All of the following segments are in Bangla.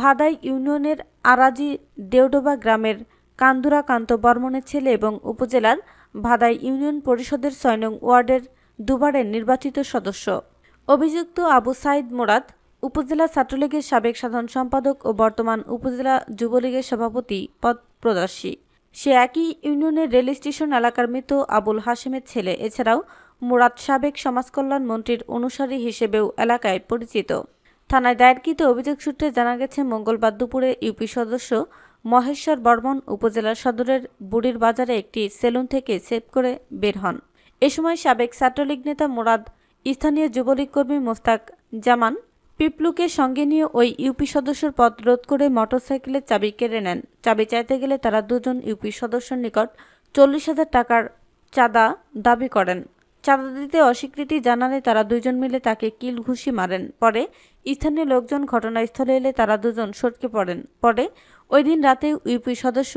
ভাদাই ইউনিয়নের আরাজি দেউডোবা গ্রামের কান্দুরা কান্ত বর্মনের ছেলে এবং উপজেলার ভাদাই ইউনিয়ন পরিষদের ছয় নং ওয়ার্ডের দুবারের নির্বাচিত সদস্য অভিযুক্ত আবু সাইদ মোরাদ উপজেলা ছাত্রলীগের সাবেক সাধারণ সম্পাদক ও বর্তমান উপজেলা যুবলীগের সভাপতি পদ প্রদর্শী সে একই ইউনিয়নের রেল স্টেশন এলাকার মৃত আবুল হাসেমের ছেলে এছাড়াও মুরাদ সাবেক সমাজকল্যাণ মন্ত্রীর অনুসারী হিসেবেও এলাকায় পরিচিত থানায় দায়েরকৃত অভিযোগ সূত্রে জানা গেছে মঙ্গলবার দুপুরে ইউপি সদস্য মহেশ্বর বর্মন উপজেলা সদরের বুড়ির বাজারে একটি সেলুন থেকে সেভ করে বের হন এ সময় সাবেক ছাত্রলীগ নেতা মোরাদ স্থানীয় যুবলীগ কর্মী মোস্তাক জামান পিপলুকে সঙ্গে নিয়ে ওই ইউপি সদস্যর পদ রোধ করে মোটরসাইকেলের চাবি কেড়ে নেন চাবি চাইতে গেলে তারা দুজন ইউপি সদস্যর নিকট চল্লিশ হাজার টাকার চাঁদা দাবি করেন চাঁদা দিতে অস্বীকৃতি জানালে তারা দুজন মিলে তাকে কিল ঘুষি মারেন পরে স্থানীয় লোকজন ঘটনাস্থলে এলে তারা দুজন সটকে পড়েন পরে ওই দিন রাতে ইউপি সদস্য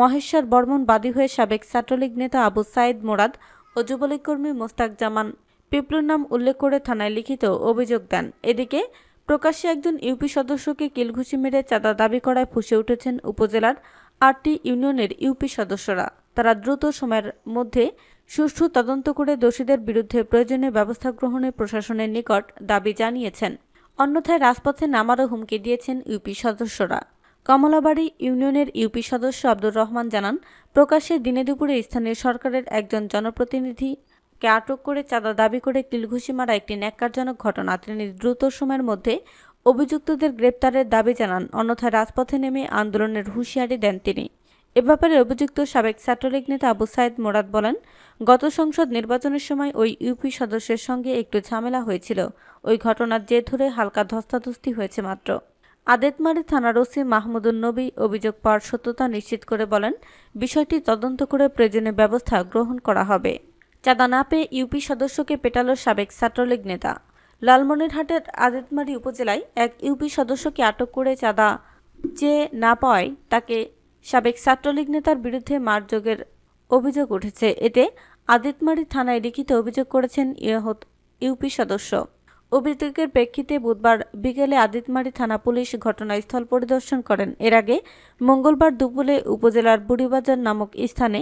মহেশ্বর বর্মন বাদী হয়ে সাবেক ছাত্রলীগ নেতা আবু সাইদ মোরাদ ও যুবলীগ কর্মী মোস্তাক জামান পিপলুর নাম উল্লেখ করে থানায় লিখিত অভিযোগ দেন এদিকে প্রকাশ্যে একজন ইউপি সদস্যকে কিলঘুষি মেরে চাঁদা দাবি করায় ফুসে উঠেছেন উপজেলার আটটি ইউনিয়নের ইউপি সদস্যরা তারা দ্রুত সময়ের মধ্যে সুষ্ঠু তদন্ত করে দোষীদের বিরুদ্ধে প্রয়োজনীয় ব্যবস্থা গ্রহণে প্রশাসনের নিকট দাবি জানিয়েছেন অন্যথায় রাজপথে নামারও হুমকি দিয়েছেন ইউপি সদস্যরা কমলাবাড়ি ইউনিয়নের ইউপি সদস্য আব্দুর রহমান জানান প্রকাশ্যে দিনে দুপুরে স্থানীয় সরকারের একজন জনপ্রতিনিধি কে আটক করে চাঁদা দাবি করে কিলঘুষি মারা একটি ন্যাক্কারজনক ঘটনা তিনি দ্রুত সময়ের মধ্যে অভিযুক্তদের গ্রেপ্তারের দাবি জানান অন্যথায় রাজপথে নেমে আন্দোলনের হুঁশিয়ারি দেন তিনি এ ব্যাপারে অভিযুক্ত সাবেক ছাত্রলীগ নেতা আবু সাইদ মোরাদ বলেন গত সংসদ নির্বাচনের সময় ওই ইউপি সদস্যের সঙ্গে একটু ঝামেলা হয়েছিল ওই ঘটনার জের ধরে হালকা ধস্তাধস্তি হয়েছে মাত্র আদেতমারি থানার ওসি মাহমুদুল নবী অভিযোগ পাওয়ার সত্যতা নিশ্চিত করে বলেন বিষয়টি তদন্ত করে প্রয়োজনীয় ব্যবস্থা গ্রহণ করা হবে চাঁদা না পেয়ে ইউপি সদস্যকে পেটাল সাবেক ছাত্রলীগ নেতা লালমনিরহাটের আদেতমারি উপজেলায় এক ইউপি সদস্যকে আটক করে চাঁদা চেয়ে না পাওয়ায় তাকে সাবেক ছাত্রলীগ নেতার বিরুদ্ধে মারযোগের অভিযোগ উঠেছে এতে আদিতমারি থানায় লিখিত অভিযোগ করেছেন ইয়াহত ইউপি সদস্য অভিযোগের প্রেক্ষিতে বুধবার বিকেলে আদিতমারি থানা পুলিশ ঘটনাস্থল পরিদর্শন করেন এর আগে মঙ্গলবার দুপুরে উপজেলার বুড়িবাজার নামক স্থানে